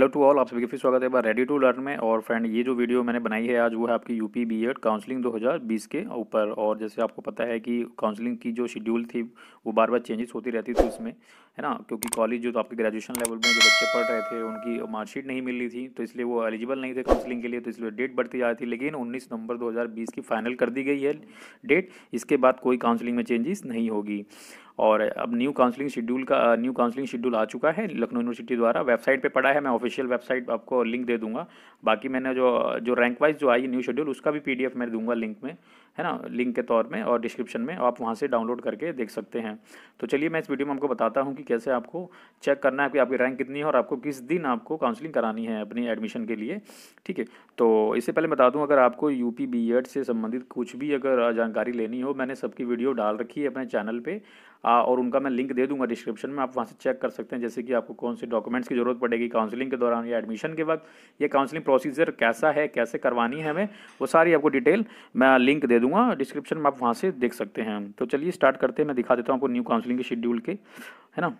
hello to all आप सभी का स्वागत है बार रेडी टू लर्न में और फ्रेंड ये जो वीडियो मैंने बनाई है आज वो है आपकी यूपी बीएड काउंसलिंग 2020 के ऊपर और जैसे आपको पता है कि काउंसलिंग की जो शेड्यूल थी वो बार बार चेंजेस होती रहती थी उसमें है ना क्योंकि कॉलेज जो तो आपके ग्रेजुएशन लेवल में जो बच्चे पढ़ रहे थे उनकी मार्कशीट नहीं मिल रही थी तो इसलिए वो एलिजिबल नहीं थे काउंसलिंग के लिए तो इसलिए डेट बढ़ती जा रही थी लेकिन उन्नीस नवंबर दो की फाइनल कर दी गई है डेट इसके बाद कोई काउंसलिंग में चेंजेस नहीं होगी और अब न्यू काउंसलिंग शेड्यूल का न्यू काउंसलिंग शेड्यूल आ चुका है लखनऊ यूनिवर्सिटी द्वारा वेबसाइट पे पढ़ा है मैं ऑफिशियल वेबसाइट आपको लिंक दे दूंगा बाकी मैंने जो जो रैंक वाइज जो आई न्यू शेड्यूल उसका भी पीडीएफ मैं दूंगा लिंक में है ना लिंक के तौर में और डिस्क्रिप्शन में आप वहाँ से डाउनलोड करके देख सकते हैं तो चलिए मैं इस वीडियो में आपको बताता हूँ कि कैसे आपको चेक करना है कि आपकी रैंक कितनी है और आपको किस दिन आपको काउंसलिंग करानी है अपनी एडमिशन के लिए ठीक है तो इससे पहले बता दूँ अगर आपको यू पी बी एड से संबंधित कुछ भी अगर जानकारी लेनी हो मैंने सबकी वीडियो डाल रखी है अपने चैनल पर और उनका मैं लिंक दे दूंगा डिस्क्रिप्शन में आप वहाँ से चेक कर सकते हैं जैसे कि आपको कौन से डॉक्यूमेंट्स की ज़रूरत पड़ेगी काउंसलिंग के दौरान या एडमिशन के वक्त ये काउंसलिंग प्रोसीजर कैसा है कैसे करवानी है हमें वो सारी आपको डिटेल मैं लिंक दे दूँगा डिस्क्रिप्शन में आप वहाँ से देख सकते हैं तो चलिए स्टार्ट करते हैं मैं दिखा देता हूँ आपको न्यू काउंसलिंग के शेड्यूल के है ना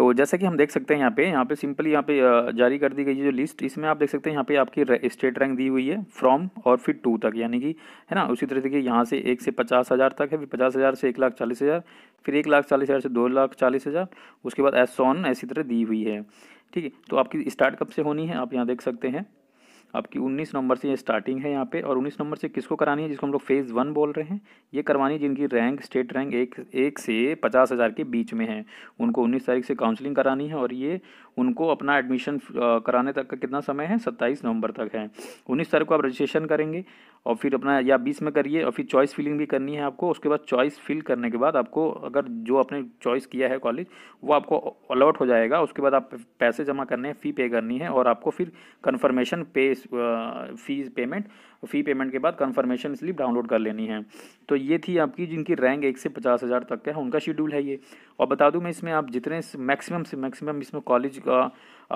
तो जैसा कि हम देख सकते हैं यहाँ पे यहाँ पे सिंपली यहाँ पे जारी कर दी गई है जो लिस्ट इसमें आप देख सकते हैं यहाँ पे आपकी स्टेट रैंक दी हुई है फ्रॉम और फिर टू तक यानी कि है ना उसी तरह देखिए यहाँ से एक से पचास हज़ार तक है फिर पचास हज़ार से एक लाख चालीस हज़ार फिर एक लाख चालीस हज़ार से दो लाख चालीस हज़ार उसके बाद एस ऑन ऐसी तरह दी हुई है ठीक है तो आपकी स्टार्ट कब से होनी है आप यहाँ देख सकते हैं आपकी 19 नंबर से ये स्टार्टिंग है यहाँ पे और 19 नंबर से किसको करानी है जिसको हम लोग फेज़ वन बोल रहे हैं ये करवानी है जिनकी रैंक स्टेट रैंक एक एक से पचास हज़ार के बीच में है उनको उन्नीस तारीख से काउंसलिंग करानी है और ये उनको अपना एडमिशन कराने तक का कितना समय है सत्ताईस नवंबर तक है उन्नीस तारीख को आप रजिस्ट्रेशन करेंगे और फिर अपना या बीस में करिए और फिर चॉइस फिलिंग भी करनी है आपको उसके बाद चॉइस फिल करने के बाद आपको अगर जो आपने चॉइस किया है कॉलेज वो आपको अलॉट हो जाएगा उसके बाद आप पैसे जमा करने हैं फ़ी पे करनी है और आपको फिर कन्फर्मेशन पे फीस पेमेंट फ़ी पेमेंट के बाद कन्फर्मेशन स्लिप डाउनलोड कर लेनी है तो ये थी आपकी जिनकी रैंक एक से पचास हज़ार तक का है उनका शेड्यूल है ये और बता दूँ मैं इसमें आप जितने मैक्सिमम से मैक्सिमम इसमें कॉलेज का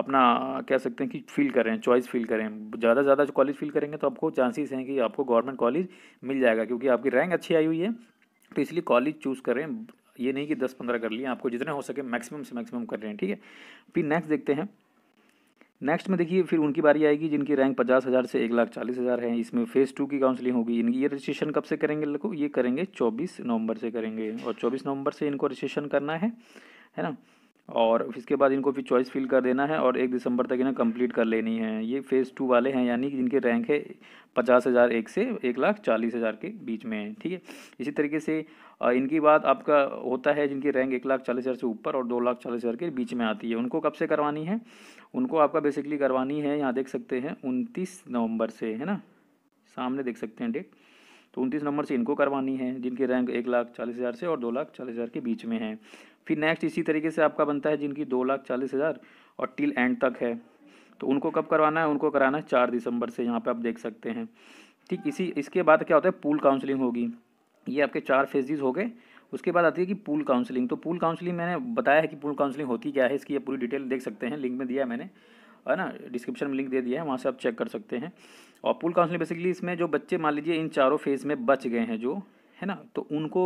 अपना कह सकते हैं कि फ़िल करें चॉइस फ़िल करें ज़्यादा से ज़्यादा कॉलेज फ़िल करेंगे तो आपको चांसेस हैं कि आपको गवर्नमेंट कॉलेज मिल जाएगा क्योंकि आपकी रैंक अच्छी आई हुई है तो इसलिए कॉलेज चूज़ करें ये नहीं कि दस पंद्रह कर लिए आपको जितने हो सके मैक्सिमम से मैक्सिमम कर रहे हैं ठीक है फिर नेक्स्ट देखते हैं नेक्स्ट में देखिए फिर उनकी बारी आएगी जिनकी रैंक पचास हज़ार से एक लाख चालीस हज़ार है इसमें फ़ेज़ टू की काउंसलिंग होगी इनकी ये रजिस्ट्रेशन कब से करेंगे लोग ये करेंगे चौबीस नवंबर से करेंगे और चौबीस नवंबर से इनको रजिस्ट्रेशन करना है है ना और इसके बाद इनको फिर चॉइस फिल कर देना है और एक दिसंबर तक इन्हें कंप्लीट कर लेनी है ये फ़ेज़ टू वाले हैं यानी कि जिनके रैंक है पचास हज़ार एक से एक लाख चालीस हज़ार के बीच में है ठीक है इसी तरीके से इनकी बात आपका होता है जिनकी रैंक एक लाख चालीस हज़ार से ऊपर और दो लाख चालीस हज़ार के बीच में आती है उनको कब से करवानी है उनको आपका बेसिकली करवानी है यहाँ देख सकते हैं उनतीस नवम्बर से है ना सामने देख सकते हैं डेट तो उनतीस नंबर से इनको करवानी है जिनकी रैंक एक लाख चालीस हज़ार से और दो लाख चालीस हज़ार के बीच में है फिर नेक्स्ट इसी तरीके से आपका बनता है जिनकी दो लाख चालीस हज़ार और टिल एंड तक है तो उनको कब करवाना है उनको कराना है चार दिसंबर से यहाँ पे आप देख सकते हैं ठीक इसी इसके बाद क्या होता है पूल काउंसलिंग होगी ये आपके चार फेजिज हो गए उसके बाद आती है कि पूल काउंसलिंग तो पूल काउंसलिंग मैंने बताया है कि पूल काउंसलिंग होती क्या है इसकी ये पूरी डिटेल देख सकते हैं लिंक में दिया है मैंने है ना डिस्क्रिप्शन में लिंक दे दिया है वहाँ से आप चेक कर सकते हैं और पूल काउंसलिंग बेसिकली इसमें जो बच्चे मान लीजिए इन चारों फेज़ में बच गए हैं जो है ना तो उनको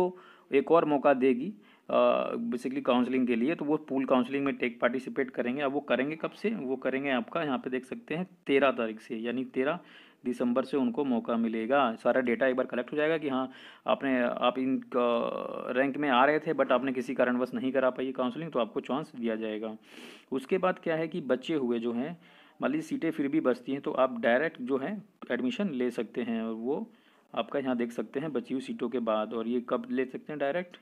एक और मौका देगी बेसिकली काउंसलिंग के लिए तो वो पूल काउंसलिंग में टेक पार्टिसिपेट करेंगे अब वो करेंगे कब से वो करेंगे आपका यहाँ पे देख सकते हैं तेरह तारीख से यानी तेरह दिसंबर से उनको मौका मिलेगा सारा डेटा एक बार कलेक्ट हो जाएगा कि हाँ आपने आप इन रैंक में आ रहे थे बट आपने किसी कारणवश नहीं करा पाई काउंसलिंग तो आपको चांस दिया जाएगा उसके बाद क्या है कि बच्चे हुए जो हैं मान लीजिए सीटें फिर भी बचती हैं तो आप डायरेक्ट जो है एडमिशन ले सकते हैं और वो आपका यहाँ देख सकते हैं बची हुई सीटों के बाद और ये कब ले सकते हैं डायरेक्ट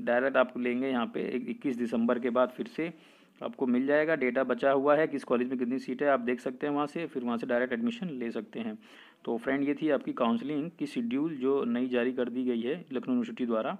डायरेक्ट आप लेंगे यहाँ पे इक्कीस दिसंबर के बाद फिर से आपको मिल जाएगा डेटा बचा हुआ है किस कॉलेज में कितनी सीट है आप देख सकते हैं वहाँ से फिर वहाँ से डायरेक्ट एडमिशन ले सकते हैं तो फ्रेंड ये थी आपकी काउंसलिंग की शेड्यूल जो नई जारी कर दी गई है लखनऊ यूनिवर्सिटी द्वारा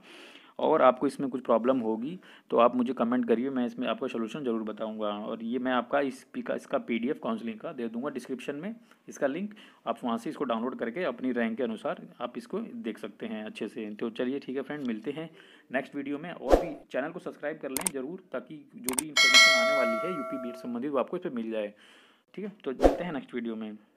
और आपको इसमें कुछ प्रॉब्लम होगी तो आप मुझे कमेंट करिए मैं इसमें आपको सोल्यूशन ज़रूर बताऊँगा और ये मैं आपका इस का इसका पी काउंसलिंग का दे दूँगा डिस्क्रिप्शन में इसका लिंक आप वहाँ से इसको डाउनलोड करके अपनी रैंक के अनुसार आप इसको देख सकते हैं अच्छे से तो चलिए ठीक है फ्रेंड मिलते हैं नेक्स्ट वीडियो में और भी चैनल को सब्सक्राइब कर लें ज़रूर ताकि जो भी इन्फॉर्मेशन आने वाली है यूपी बीट संबंधित वो आपको इस पर मिल जाए ठीक है तो मिलते हैं नेक्स्ट वीडियो में